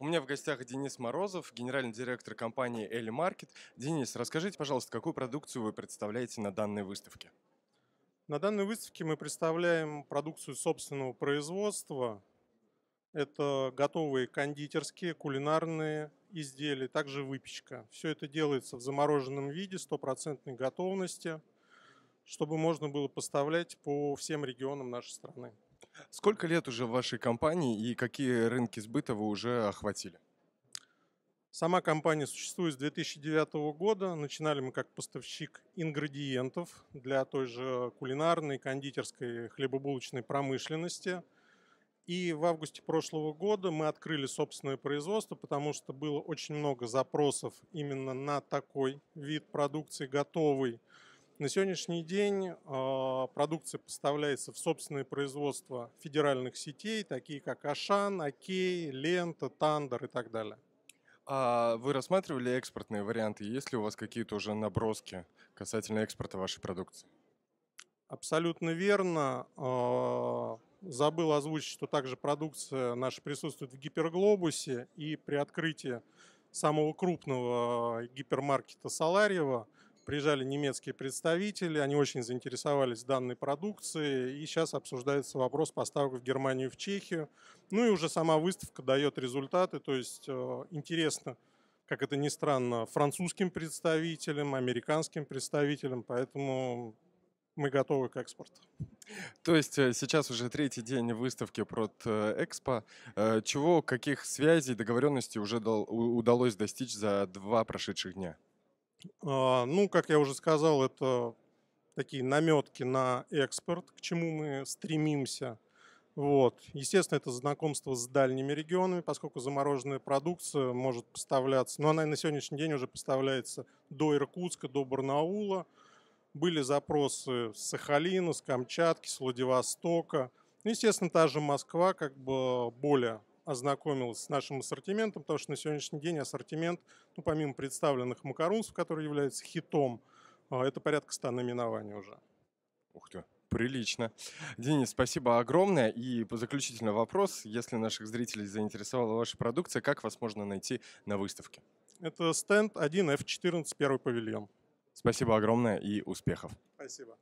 У меня в гостях Денис Морозов, генеральный директор компании Элли Маркет. Денис, расскажите, пожалуйста, какую продукцию вы представляете на данной выставке? На данной выставке мы представляем продукцию собственного производства. Это готовые кондитерские, кулинарные изделия, также выпечка. Все это делается в замороженном виде, стопроцентной готовности – чтобы можно было поставлять по всем регионам нашей страны. Сколько лет уже в вашей компании и какие рынки сбыта вы уже охватили? Сама компания существует с 2009 года. Начинали мы как поставщик ингредиентов для той же кулинарной, кондитерской, хлебобулочной промышленности. И в августе прошлого года мы открыли собственное производство, потому что было очень много запросов именно на такой вид продукции, готовый, на сегодняшний день а, продукция поставляется в собственное производство федеральных сетей, такие как Ашан, Окей, Лента, Тандер и так далее. А вы рассматривали экспортные варианты? Есть ли у вас какие-то уже наброски касательно экспорта вашей продукции? Абсолютно верно. А, забыл озвучить, что также продукция наша присутствует в гиперглобусе, и при открытии самого крупного гипермаркета Саларьева – Приезжали немецкие представители, они очень заинтересовались данной продукцией, и сейчас обсуждается вопрос поставок в Германию и в Чехию. Ну и уже сама выставка дает результаты, то есть э, интересно, как это ни странно, французским представителям, американским представителям, поэтому мы готовы к экспорту. То есть э, сейчас уже третий день выставки э, Экспо, Чего, каких связей, договоренностей уже удалось достичь за два прошедших дня? А, ну, как я уже сказал, это такие наметки на экспорт, к чему мы стремимся. Вот. Естественно, это знакомство с дальними регионами, поскольку замороженная продукция может поставляться, но ну, она на сегодняшний день уже поставляется до Иркутска, до Барнаула. Были запросы с Сахалина, с Камчатки, с Владивостока. Ну, естественно, та же Москва как бы более ознакомилась с нашим ассортиментом, потому что на сегодняшний день ассортимент, ну, помимо представленных макарунцев, которые являются хитом, а, это порядка 100 наименований уже. Ух ты, прилично. Денис, спасибо огромное. И по заключительный вопрос, если наших зрителей заинтересовала ваша продукция, как вас можно найти на выставке? Это стенд 1F14, первый павильон. Спасибо огромное и успехов. Спасибо.